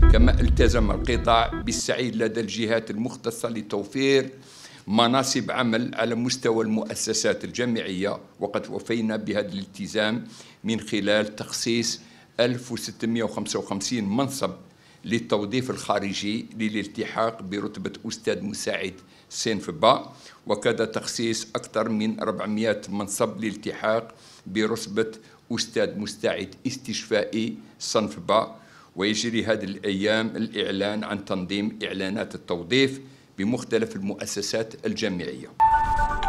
كما التزم القطاع بالسعي لدى الجهات المختصة لتوفير مناصب عمل على مستوى المؤسسات الجامعية وقد وفينا بهذا الالتزام من خلال تخصيص 1655 منصب للتوظيف الخارجي للالتحاق برتبة أستاذ مساعد صنف باء وكذا تخصيص أكثر من 400 منصب للالتحاق برتبة أستاذ مستعد استشفائي صنف باء ويجري هذه الأيام الإعلان عن تنظيم إعلانات التوظيف بمختلف المؤسسات الجامعية